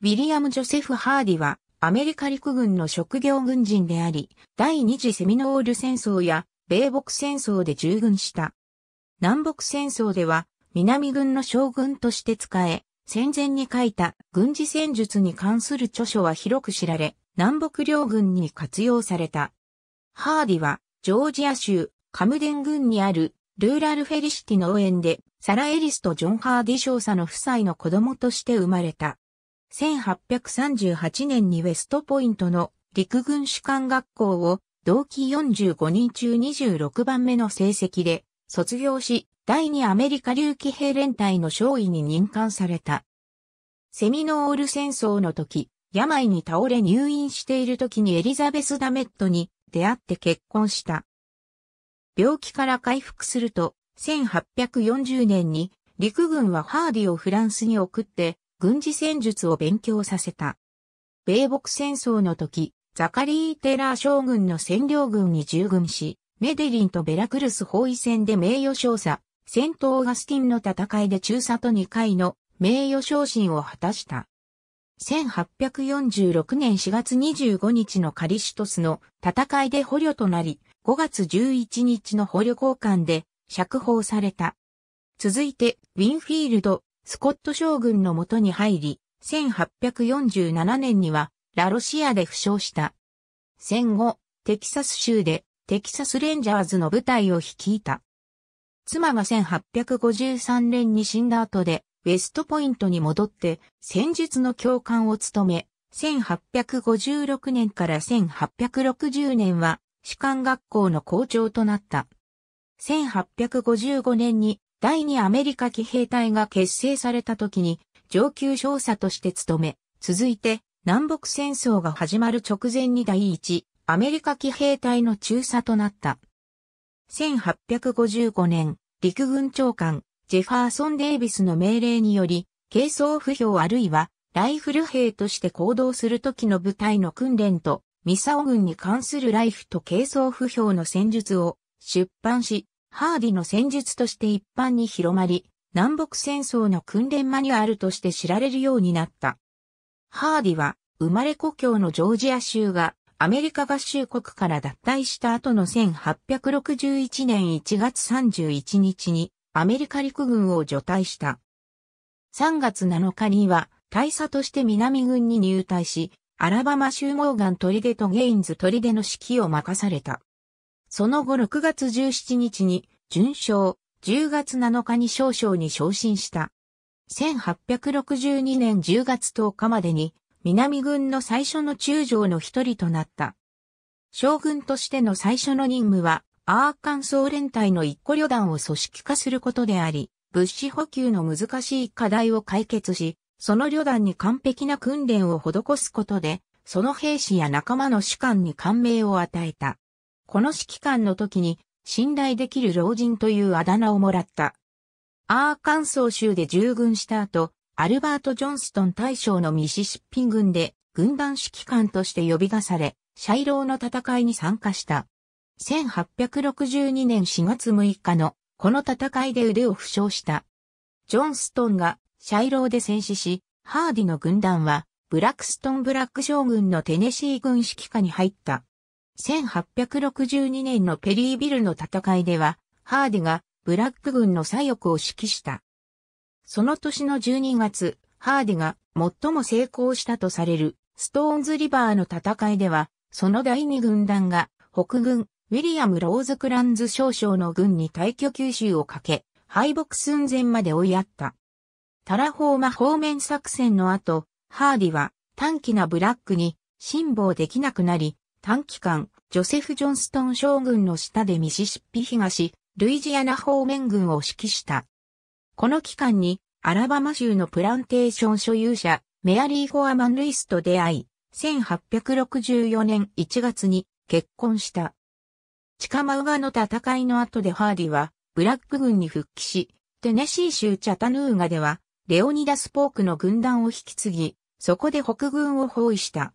ウィリアム・ジョセフ・ハーディは、アメリカ陸軍の職業軍人であり、第二次セミノール戦争や、米北戦争で従軍した。南北戦争では、南軍の将軍として使え、戦前に書いた軍事戦術に関する著書は広く知られ、南北両軍に活用された。ハーディは、ジョージア州、カムデン郡にある、ルーラルフェリシティ農園で、サラ・エリスとジョン・ハーディ少佐の夫妻の子供として生まれた。1838年にウェストポイントの陸軍士官学校を同期45人中26番目の成績で卒業し、第2アメリカ竜騎兵連隊の少尉に任官された。セミノール戦争の時、病に倒れ入院している時にエリザベス・ダメットに出会って結婚した。病気から回復すると、1840年に陸軍はハーディをフランスに送って、軍事戦術を勉強させた。米北戦争の時、ザカリー・テラー将軍の占領軍に従軍し、メデリンとベラクルス包囲戦で名誉少佐、戦闘ガスティンの戦いで中佐と2回の名誉昇進を果たした。1846年4月25日のカリシュトスの戦いで捕虜となり、5月11日の捕虜交換で釈放された。続いて、ウィンフィールド、スコット将軍のもとに入り、1847年にはラロシアで負傷した。戦後、テキサス州でテキサスレンジャーズの部隊を率いた。妻が1853年に死んだ後で、ウェストポイントに戻って戦術の教官を務め、1856年から1860年は士官学校の校長となった。1855年に第二アメリカ騎兵隊が結成された時に上級少佐として務め、続いて南北戦争が始まる直前に第一アメリカ騎兵隊の中佐となった。1855年、陸軍長官、ジェファーソン・デイビスの命令により、軽装不評あるいは、ライフル兵として行動する時の部隊の訓練と、ミサオ軍に関するライフと軽装不評の戦術を出版し、ハーディの戦術として一般に広まり、南北戦争の訓練マニュアルとして知られるようになった。ハーディは、生まれ故郷のジョージア州が、アメリカ合衆国から脱退した後の1861年1月31日に、アメリカ陸軍を除隊した。3月7日には、大佐として南軍に入隊し、アラバマ州モーガン砦とゲインズ砦の指揮を任された。その後6月17日に、準勝、10月7日に少将に昇進した。1862年10月10日までに、南軍の最初の中将の一人となった。将軍としての最初の任務は、アーカンソー連隊の一個旅団を組織化することであり、物資補給の難しい課題を解決し、その旅団に完璧な訓練を施すことで、その兵士や仲間の士官に感銘を与えた。この指揮官の時に信頼できる老人というあだ名をもらった。アーカンソー州で従軍した後、アルバート・ジョンストン大将のミシシッピン軍で軍団指揮官として呼び出され、シャイローの戦いに参加した。1862年4月6日のこの戦いで腕を負傷した。ジョンストンがシャイローで戦死し、ハーディの軍団はブラックストン・ブラック将軍のテネシー軍指揮下に入った。1862年のペリービルの戦いでは、ハーディがブラック軍の左翼を指揮した。その年の12月、ハーディが最も成功したとされるストーンズリバーの戦いでは、その第二軍団が北軍ウィリアム・ローズ・クランズ少将の軍に退去吸収をかけ、敗北寸前まで追いやった。タラホーマ方面作戦の後、ハーディは短期なブラックに辛抱できなくなり、短期間、ジョセフ・ジョンストン将軍の下でミシシッピ東、ルイジアナ方面軍を指揮した。この期間に、アラバマ州のプランテーション所有者、メアリー・フォアマン・ルイスと出会い、1864年1月に結婚した。チカマウガの戦いの後でハーディは、ブラック軍に復帰し、テネシー州チャタヌーガでは、レオニダス・ポークの軍団を引き継ぎ、そこで北軍を包囲した。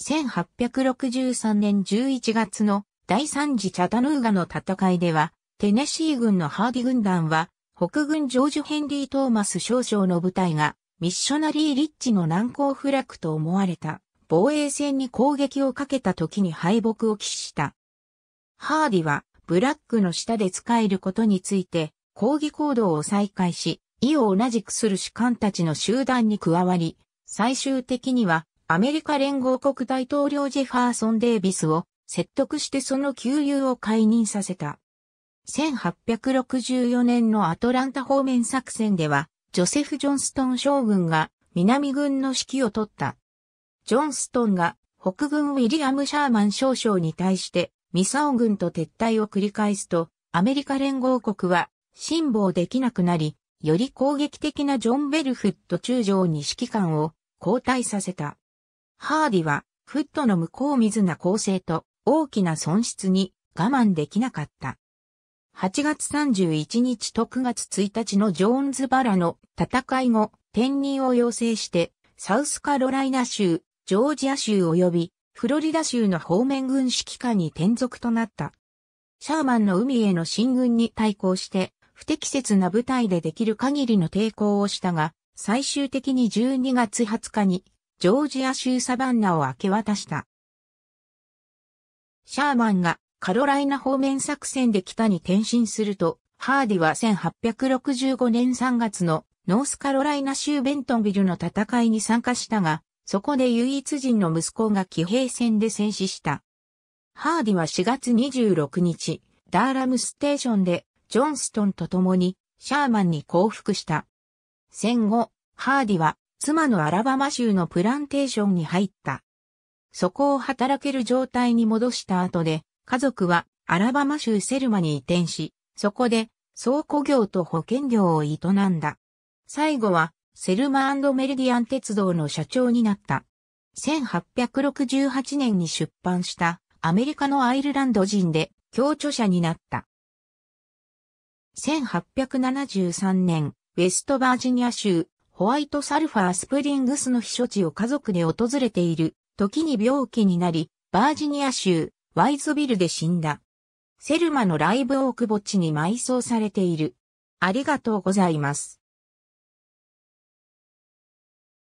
1863年11月の第3次チャタヌーガの戦いでは、テネシー軍のハーディ軍団は、北軍ジョージ・ヘンリー・トーマス少将の部隊が、ミッショナリー・リッチの難攻不落と思われた、防衛戦に攻撃をかけた時に敗北を喫した。ハーディは、ブラックの下で使えることについて、抗議行動を再開し、意を同じくする士官たちの集団に加わり、最終的にはアメリカ連合国大統領ジェファーソン・デイビスを説得してその旧友を解任させた。1864年のアトランタ方面作戦では、ジョセフ・ジョンストン将軍が南軍の指揮を取った。ジョンストンが北軍ウィリアム・シャーマン少将に対してミサオ軍と撤退を繰り返すと、アメリカ連合国は辛抱できなくなり、より攻撃的なジョン・ベルフット中将に指揮官を交代させた。ハーディは、フットの向こう水な構成と大きな損失に我慢できなかった。8月31日と9月1日のジョーンズバラの戦い後、転任を要請して、サウスカロライナ州、ジョージア州及びフロリダ州の方面軍指揮下に転属となった。シャーマンの海への進軍に対抗して、不適切な部隊でできる限りの抵抗をしたが、最終的に12月20日にジョージア州サバンナを明け渡した。シャーマンがカロライナ方面作戦で北に転身すると、ハーディは1865年3月のノースカロライナ州ベントンビルの戦いに参加したが、そこで唯一人の息子が騎兵戦で戦死した。ハーディは4月26日、ダーラムステーションでジョンストンと共にシャーマンに降伏した。戦後、ハーディは妻のアラバマ州のプランテーションに入った。そこを働ける状態に戻した後で、家族はアラバマ州セルマに移転し、そこで倉庫業と保険業を営んだ。最後はセルマメリディアン鉄道の社長になった。1868年に出版したアメリカのアイルランド人で協著者になった。1873年、ウェストバージニア州ホワイトサルファースプリングスの避暑地を家族で訪れている、時に病気になり、バージニア州、ワイズビルで死んだ。セルマのライブオーク墓地に埋葬されている。ありがとうございます。